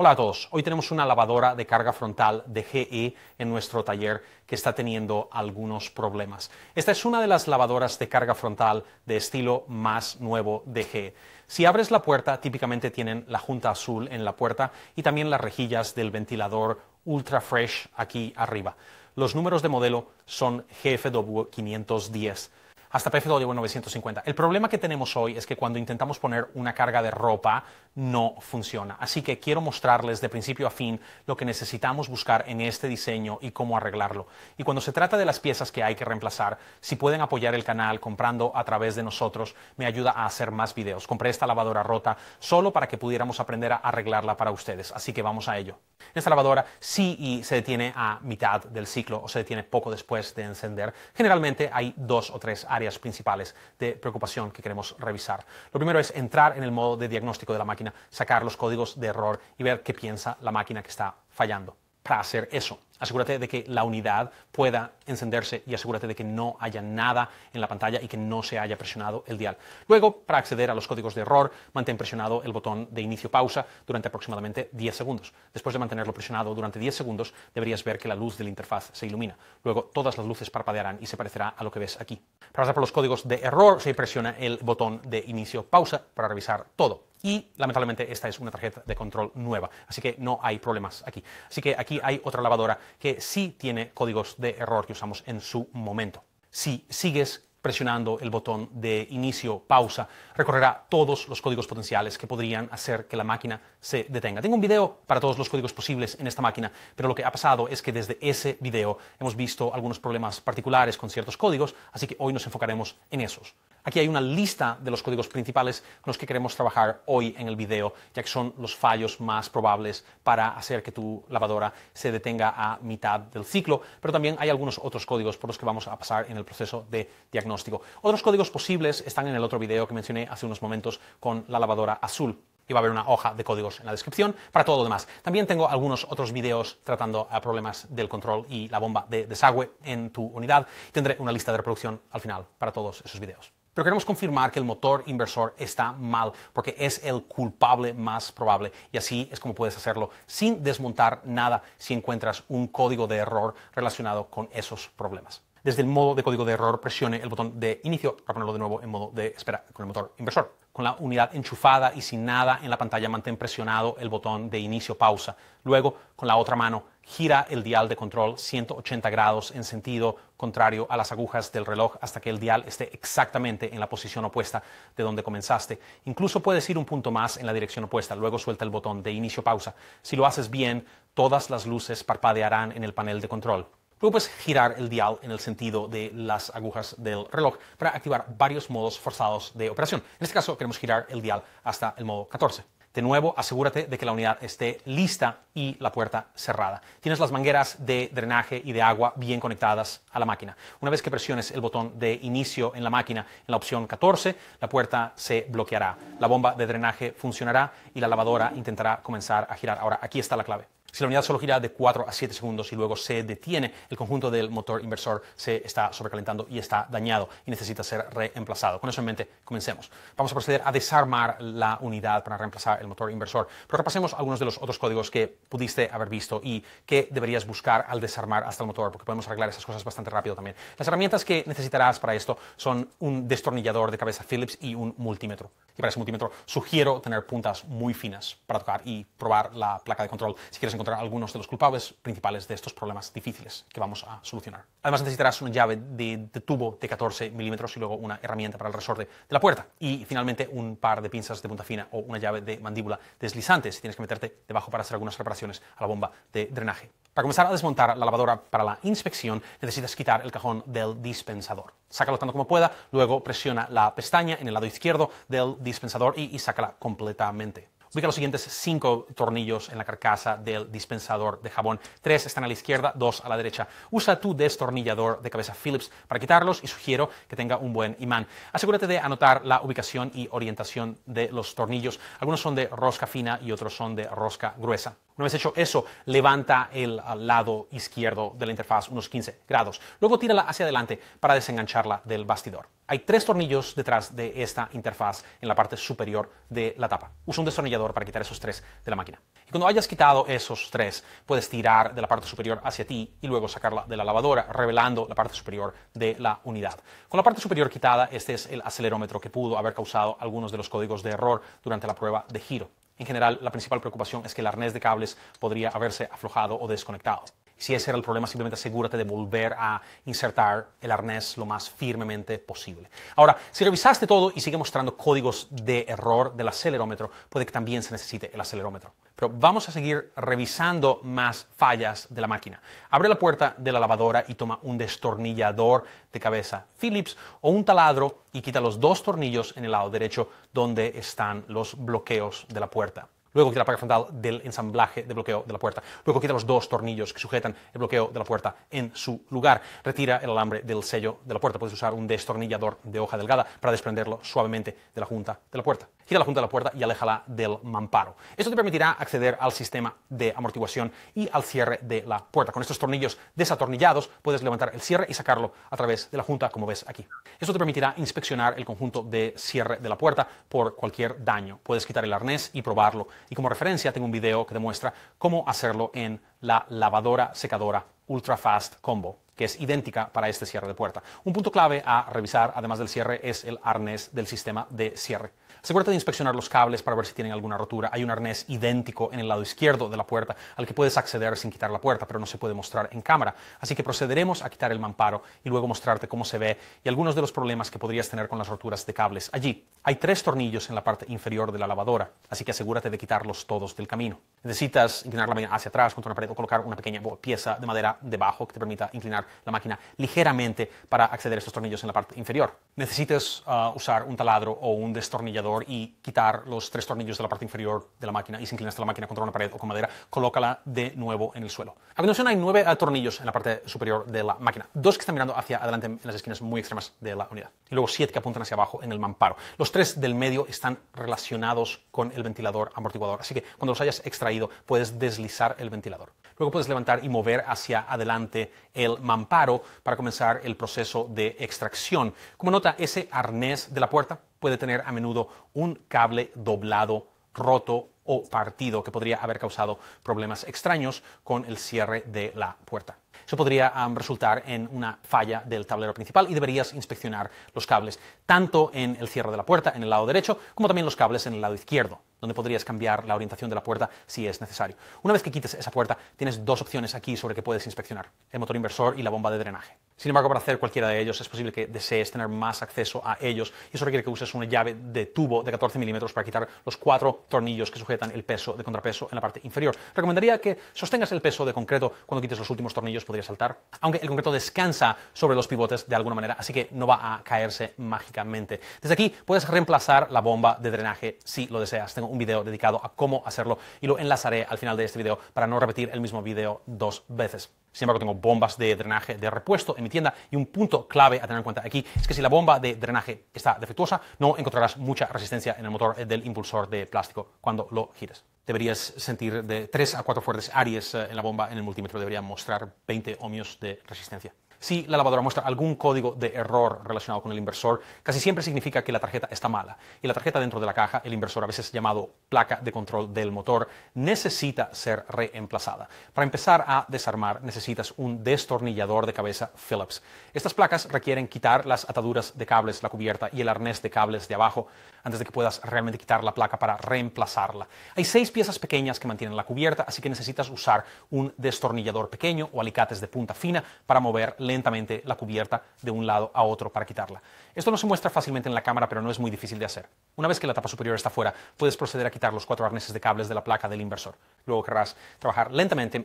Hola a todos, hoy tenemos una lavadora de carga frontal de GE en nuestro taller que está teniendo algunos problemas. Esta es una de las lavadoras de carga frontal de estilo más nuevo de GE. Si abres la puerta, típicamente tienen la junta azul en la puerta y también las rejillas del ventilador ultra fresh aquí arriba. Los números de modelo son GFW510 hasta PFW 950. El problema que tenemos hoy es que cuando intentamos poner una carga de ropa no funciona. Así que quiero mostrarles de principio a fin lo que necesitamos buscar en este diseño y cómo arreglarlo. Y cuando se trata de las piezas que hay que reemplazar, si pueden apoyar el canal comprando a través de nosotros, me ayuda a hacer más videos. Compré esta lavadora rota solo para que pudiéramos aprender a arreglarla para ustedes. Así que vamos a ello. Esta lavadora sí y se detiene a mitad del ciclo o se detiene poco después de encender. Generalmente hay dos o tres áreas principales de preocupación que queremos revisar. Lo primero es entrar en el modo de diagnóstico de la máquina, sacar los códigos de error y ver qué piensa la máquina que está fallando. Para hacer eso, Asegúrate de que la unidad pueda encenderse y asegúrate de que no haya nada en la pantalla y que no se haya presionado el dial. Luego, para acceder a los códigos de error, mantén presionado el botón de inicio-pausa durante aproximadamente 10 segundos. Después de mantenerlo presionado durante 10 segundos, deberías ver que la luz de la interfaz se ilumina. Luego, todas las luces parpadearán y se parecerá a lo que ves aquí. Para pasar por los códigos de error, se presiona el botón de inicio-pausa para revisar todo. Y lamentablemente esta es una tarjeta de control nueva, así que no hay problemas aquí. Así que aquí hay otra lavadora que sí tiene códigos de error que usamos en su momento. Si sigues presionando el botón de inicio, pausa, recorrerá todos los códigos potenciales que podrían hacer que la máquina se detenga. Tengo un video para todos los códigos posibles en esta máquina, pero lo que ha pasado es que desde ese video hemos visto algunos problemas particulares con ciertos códigos, así que hoy nos enfocaremos en esos. Aquí hay una lista de los códigos principales con los que queremos trabajar hoy en el video, ya que son los fallos más probables para hacer que tu lavadora se detenga a mitad del ciclo, pero también hay algunos otros códigos por los que vamos a pasar en el proceso de diagnóstico otros códigos posibles están en el otro video que mencioné hace unos momentos con la lavadora azul y va a haber una hoja de códigos en la descripción para todo lo demás. También tengo algunos otros videos tratando a problemas del control y la bomba de desagüe en tu unidad. Tendré una lista de reproducción al final para todos esos videos. Pero queremos confirmar que el motor inversor está mal porque es el culpable más probable y así es como puedes hacerlo sin desmontar nada si encuentras un código de error relacionado con esos problemas desde el modo de código de error presione el botón de inicio para ponerlo de nuevo en modo de espera con el motor inversor. Con la unidad enchufada y sin nada en la pantalla mantén presionado el botón de inicio pausa. Luego, con la otra mano, gira el dial de control 180 grados en sentido contrario a las agujas del reloj hasta que el dial esté exactamente en la posición opuesta de donde comenzaste. Incluso puedes ir un punto más en la dirección opuesta, luego suelta el botón de inicio pausa. Si lo haces bien, todas las luces parpadearán en el panel de control. Luego puedes girar el dial en el sentido de las agujas del reloj para activar varios modos forzados de operación. En este caso queremos girar el dial hasta el modo 14. De nuevo, asegúrate de que la unidad esté lista y la puerta cerrada. Tienes las mangueras de drenaje y de agua bien conectadas a la máquina. Una vez que presiones el botón de inicio en la máquina en la opción 14, la puerta se bloqueará. La bomba de drenaje funcionará y la lavadora intentará comenzar a girar. Ahora, aquí está la clave. Si la unidad solo gira de 4 a 7 segundos y luego se detiene, el conjunto del motor inversor se está sobrecalentando y está dañado y necesita ser reemplazado. Con eso en mente, comencemos. Vamos a proceder a desarmar la unidad para reemplazar el motor inversor, pero repasemos algunos de los otros códigos que pudiste haber visto y que deberías buscar al desarmar hasta el motor, porque podemos arreglar esas cosas bastante rápido también. Las herramientas que necesitarás para esto son un destornillador de cabeza Phillips y un multímetro. Y para ese multímetro sugiero tener puntas muy finas para tocar y probar la placa de control si quieres encontrar algunos de los culpables principales de estos problemas difíciles que vamos a solucionar. Además necesitarás una llave de, tubo de 14 milímetros y luego una herramienta para el resorte de la puerta. Y finalmente un par de pinzas de punta fina o una llave de mandíbula deslizante si tienes que meterte debajo para hacer algunas reparaciones a la bomba de drenaje. Para comenzar a desmontar la lavadora para la inspección, necesitas quitar el cajón del dispensador. Sácalo tanto como pueda, luego presiona la pestaña en el lado izquierdo del dispensador y sácala completamente. Ubica los siguientes cinco tornillos en la carcasa del dispensador de jabón. Tres están a la izquierda, dos a la derecha. Usa tu destornillador de cabeza Phillips para quitarlos y sugiero que tenga un buen imán. Asegúrate de anotar la ubicación y orientación de los tornillos. Algunos son de rosca fina y otros son de rosca gruesa. No vez hecho eso, levanta el lado izquierdo de la interfaz unos 15 grados. Luego tírala hacia adelante para desengancharla del bastidor. Hay tres tornillos detrás de esta interfaz en la parte superior de la tapa. Usa un destornillador para quitar esos tres de la máquina. Y cuando hayas quitado esos tres, puedes tirar de la parte superior hacia ti y luego sacarla de la lavadora, revelando la parte superior de la unidad. Con la parte superior quitada, este es el acelerómetro que pudo haber causado algunos de los códigos de error durante la prueba de giro. En general, la principal preocupación es que el arnés de cables podría haberse aflojado o desconectado. Si ese era el problema, simplemente asegúrate de volver a insertar el arnés lo más firmemente posible. Ahora, si revisaste todo y sigue mostrando códigos de error del acelerómetro, puede que también se necesite el acelerómetro. Pero vamos a seguir revisando más fallas de la máquina. Abre la puerta de la lavadora y toma un destornillador de cabeza Phillips o un taladro y quita los dos tornillos en el lado derecho donde están los bloqueos de la puerta luego quita la placa frontal del ensamblaje de bloqueo de la puerta, luego quita los dos tornillos que sujetan el bloqueo de la puerta en su lugar, retira el alambre del sello de la puerta, puedes usar un destornillador de hoja delgada para desprenderlo suavemente de la junta de la puerta gira la junta de la puerta y aléjala del mamparo. Esto te permitirá acceder al sistema de amortiguación y al cierre de la puerta. Con estos tornillos desatornillados puedes levantar el cierre y sacarlo a través de la junta, como ves aquí. Esto te permitirá inspeccionar el conjunto de cierre de la puerta por cualquier daño. Puedes quitar el arnés y probarlo. Y como referencia tengo un video que demuestra cómo hacerlo en la lavadora secadora Ultra Fast Combo que es idéntica para este cierre de puerta. Un punto clave a revisar, además del cierre, es el arnés del sistema de cierre. Asegúrate de inspeccionar los cables para ver si tienen alguna rotura. Hay un arnés idéntico en el lado izquierdo de la puerta al que puedes acceder sin quitar la puerta, pero no se puede mostrar en cámara. Así que procederemos a quitar el mamparo y luego mostrarte cómo se ve y algunos de los problemas que podrías tener con las roturas de cables. Allí hay tres tornillos en la parte inferior de la lavadora, así que asegúrate de quitarlos todos del camino. Necesitas inclinar la máquina hacia atrás contra una pared o colocar una pequeña pieza de madera debajo que te permita inclinar la máquina ligeramente para acceder a estos tornillos en la parte inferior. Necesitas ah, usar un taladro o un destornillador y quitar los tres tornillos de la parte inferior de la máquina y si inclinaste la máquina contra una pared o con madera, colócala de nuevo en el suelo. A continuación hay nueve ah, tornillos en la parte superior de la máquina, dos que están mirando hacia adelante en las esquinas muy extremas de la unidad y luego siete que apuntan hacia abajo en el mamparo. Los tres del medio están relacionados con el ventilador amortiguador, así que cuando los hayas extraído puedes deslizar el ventilador. Luego puedes levantar y mover hacia adelante el mamparo para comenzar el proceso de extracción. Como nota, ese arnés de la puerta puede tener a menudo un cable doblado, roto o partido que podría haber causado problemas extraños con el cierre de la puerta. Eso podría resultar en una falla del tablero principal y deberías inspeccionar los cables, tanto en el cierre de la puerta, en el lado derecho, como también los cables en el lado izquierdo donde podrías cambiar la orientación de la puerta si es necesario. Una vez que quites esa puerta, tienes dos opciones aquí sobre que puedes inspeccionar, el motor inversor y la bomba de drenaje. Sin embargo, para hacer cualquiera de ellos es posible que desees tener más acceso a ellos y eso requiere que uses una llave de tubo de 14 milímetros para quitar los cuatro tornillos que sujetan el peso de contrapeso en la parte inferior. Recomendaría que sostengas el peso de concreto cuando quites los últimos tornillos, podría saltar, aunque el concreto descansa sobre los pivotes de alguna manera, así que no va a caerse mágicamente. Desde aquí puedes reemplazar la bomba de drenaje si lo deseas un video dedicado a cómo hacerlo y lo enlazaré al final de este video para no repetir el mismo video dos veces. Sin embargo, tengo bombas de drenaje de repuesto en mi tienda y un punto clave a tener en cuenta aquí es que si la bomba de drenaje está defectuosa, no encontrarás mucha resistencia en el motor del impulsor de plástico cuando lo gires. Deberías sentir de 3 a 4 fuertes aries eh, en la bomba en el multímetro, debería mostrar 20 ohmios de resistencia. Si la lavadora muestra algún código de error relacionado con el inversor, casi siempre significa que la tarjeta está mala. Y la tarjeta dentro de la caja, el inversor, a veces llamado placa de control del motor, necesita ser reemplazada. Para empezar a desarmar, necesitas un destornillador de cabeza Phillips. Estas placas requieren quitar las ataduras de cables, la cubierta y el arnés de cables de abajo antes de que puedas realmente quitar la placa para reemplazarla. Hay seis piezas pequeñas que mantienen la cubierta, así que necesitas usar un destornillador pequeño o alicates de punta fina para mover lentamente la cubierta de un lado a otro para quitarla. Esto no se muestra fácilmente en la cámara, pero no es muy difícil de hacer. Una vez que la tapa superior está fuera, puedes proceder a quitar los cuatro arneses de cables de la placa del inversor. Luego querrás trabajar lentamente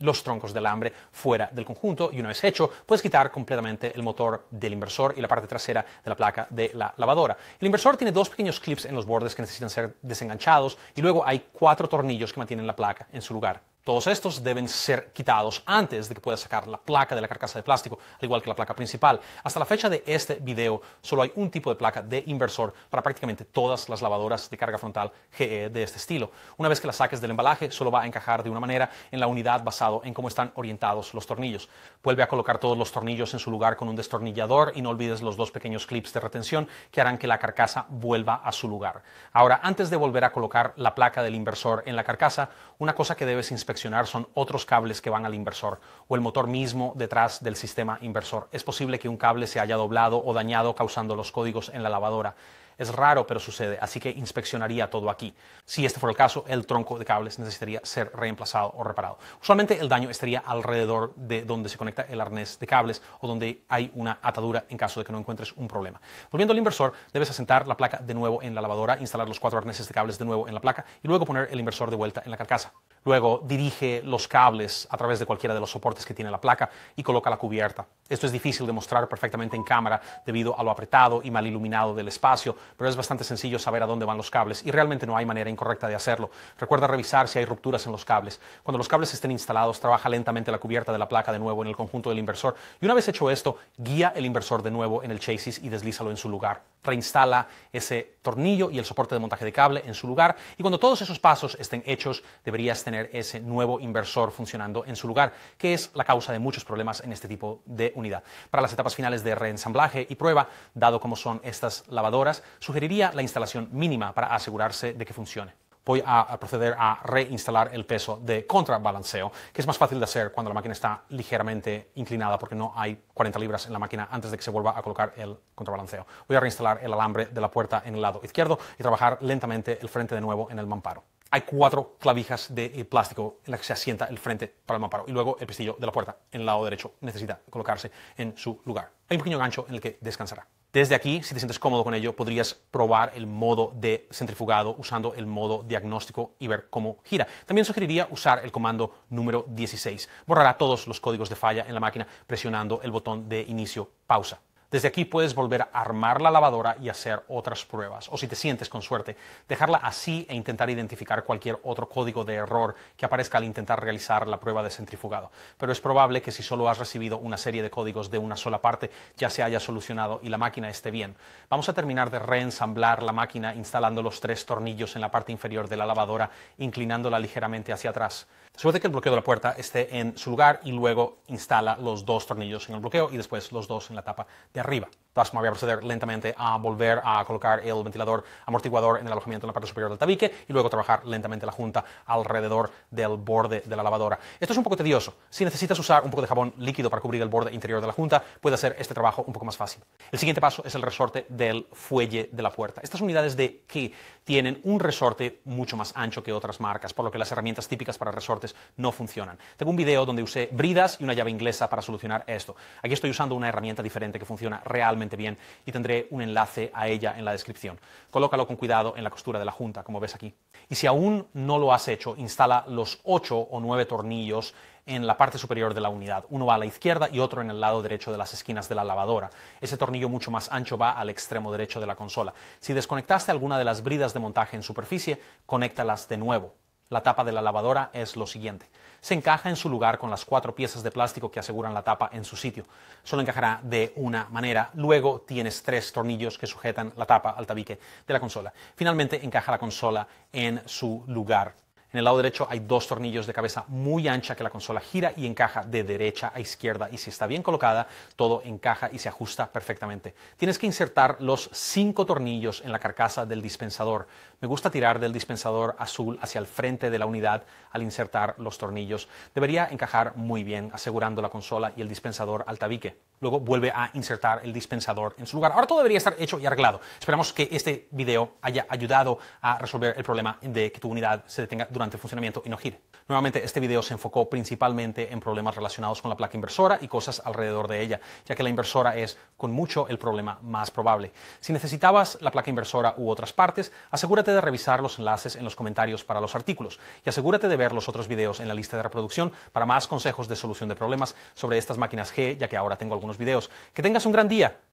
los troncos del alambre fuera del conjunto y una vez hecho, puedes quitar completamente el motor del inversor y la parte trasera de la placa de la lavadora. El inversor tiene dos pequeños clips en los bordes que necesitan ser desenganchados y luego hay cuatro tornillos que mantienen la placa en su lugar. Todos estos deben ser quitados antes de que puedas sacar la placa de la carcasa de plástico, al igual que la placa principal. Hasta la fecha de este video, solo hay un tipo de placa de inversor para prácticamente todas las lavadoras de carga frontal GE de este estilo. Una vez que la saques del embalaje, solo va a encajar de una manera en la unidad basado en cómo están orientados los tornillos. Vuelve a colocar todos los tornillos en su lugar con un destornillador y no olvides los dos pequeños clips de retención que harán que la carcasa vuelva a su lugar. Ahora, antes de volver a colocar la placa del inversor en la carcasa, una cosa que debes inspeccionar son otros cables que van al inversor o el motor mismo detrás del sistema inversor. Es posible que un cable se haya doblado o dañado causando los códigos en la lavadora. Es raro, pero sucede, así que inspeccionaría todo aquí. Si este fuera el caso, el tronco de cables necesitaría ser reemplazado o reparado. Usualmente el daño estaría alrededor de donde se conecta el arnés de cables o donde hay una atadura en caso de que no encuentres un problema. Volviendo al inversor, debes asentar la placa de nuevo en la lavadora, instalar los cuatro arneses de cables de nuevo en la placa y luego poner el inversor de vuelta en la carcasa. Luego dirige los cables a través de cualquiera de los soportes que tiene la placa y coloca la cubierta. Esto es difícil de mostrar perfectamente en cámara debido a lo apretado y mal iluminado del espacio, pero es bastante sencillo saber a dónde van los cables y realmente no hay manera incorrecta de hacerlo. Recuerda revisar si hay rupturas en los cables. Cuando los cables estén instalados, trabaja lentamente la cubierta de la placa de nuevo en el conjunto del inversor y una vez hecho esto, guía el inversor de nuevo en el chasis y deslízalo en su lugar reinstala ese tornillo y el soporte de montaje de cable en su lugar. Y cuando todos esos pasos estén hechos, deberías tener ese nuevo inversor funcionando en su lugar, que es la causa de muchos problemas en este tipo de unidad. Para las etapas finales de reensamblaje y prueba, dado como son estas lavadoras, sugeriría la instalación mínima para asegurarse de que funcione voy a proceder a reinstalar el peso de contrabalanceo, que es más fácil de hacer cuando la máquina está ligeramente inclinada porque no hay 40 libras en la máquina antes de que se vuelva a colocar el contrabalanceo. Voy a reinstalar el alambre de la puerta en el lado izquierdo y trabajar lentamente el frente de nuevo en el mamparo hay cuatro clavijas de eh, plástico en las que se asienta el frente para el mamparo y luego el pestillo de la puerta en el lado derecho necesita colocarse en su lugar. Hay un pequeño gancho en el que descansará. Desde aquí, si te sientes cómodo con ello, podrías probar el modo de centrifugado usando el modo diagnóstico y ver cómo gira. También sugeriría usar el comando número 16. Borrará todos los códigos de falla en la máquina presionando el botón de inicio pausa. Desde aquí puedes volver a armar la lavadora y hacer otras pruebas, o si te sientes con suerte, dejarla así e intentar identificar cualquier otro código de error que aparezca al intentar realizar la prueba de centrifugado. Pero es probable que si solo has recibido una serie de códigos de una sola parte, ya se haya solucionado y la máquina esté bien. Vamos a terminar de reensamblar la máquina instalando los tres tornillos en la parte inferior de la lavadora, inclinándola ligeramente hacia atrás. Suerte que el bloqueo de la puerta esté en su lugar y luego instala los dos tornillos en el bloqueo y después los dos en la tapa de arriba. Entonces me voy a proceder lentamente a volver a colocar el ventilador amortiguador en el alojamiento en la parte superior del tabique y luego trabajar lentamente la junta alrededor del borde de la lavadora. Esto es un poco tedioso. Si necesitas usar un poco de jabón líquido para cubrir el borde interior de la junta, puede hacer este trabajo un poco más fácil. El siguiente paso es el resorte del fuelle de la puerta. Estas unidades de que tienen un resorte mucho más ancho que otras marcas, por lo que las herramientas típicas para resortes no funcionan. Tengo un video donde usé bridas y una llave inglesa para solucionar esto. Aquí estoy usando una herramienta diferente que funciona realmente bien y tendré un enlace a ella en la descripción. Colócalo con cuidado en la costura de la junta, como ves aquí. Y si aún no lo has hecho, instala los ocho o nueve tornillos en la parte superior de la unidad. Uno va a la izquierda y otro en el lado derecho de las esquinas de la lavadora. Ese tornillo mucho más ancho va al extremo derecho de la consola. Si desconectaste alguna de las bridas de montaje en superficie, conéctalas de nuevo. La tapa de la lavadora es lo siguiente. Se encaja en su lugar con las cuatro piezas de plástico que aseguran la tapa en su sitio. Solo encajará de una manera. Luego tienes tres tornillos que sujetan la tapa al tabique de la consola. Finalmente encaja la consola en su lugar en el lado derecho hay dos tornillos de cabeza muy ancha que la consola gira y encaja de derecha a izquierda y si está bien colocada, todo encaja y se ajusta perfectamente. Tienes que insertar los cinco tornillos en la carcasa del dispensador. Me gusta tirar del dispensador azul hacia el frente de la unidad al insertar los tornillos. Debería encajar muy bien, asegurando la consola y el dispensador al tabique. Luego vuelve a insertar el dispensador en su lugar. Ahora todo debería estar hecho y arreglado. Esperamos que este video haya ayudado a resolver el problema de que tu unidad se detenga durante funcionamiento y Nuevamente, este video se enfocó principalmente en problemas relacionados con la placa inversora y cosas alrededor de ella, ya que la inversora es con mucho el problema más probable. Si necesitabas la placa inversora u otras partes, asegúrate de revisar los enlaces en los comentarios para los artículos y asegúrate de ver los otros videos en la lista de reproducción para más consejos de solución de problemas sobre estas máquinas G, ya que ahora tengo algunos videos. Que tengas un gran día.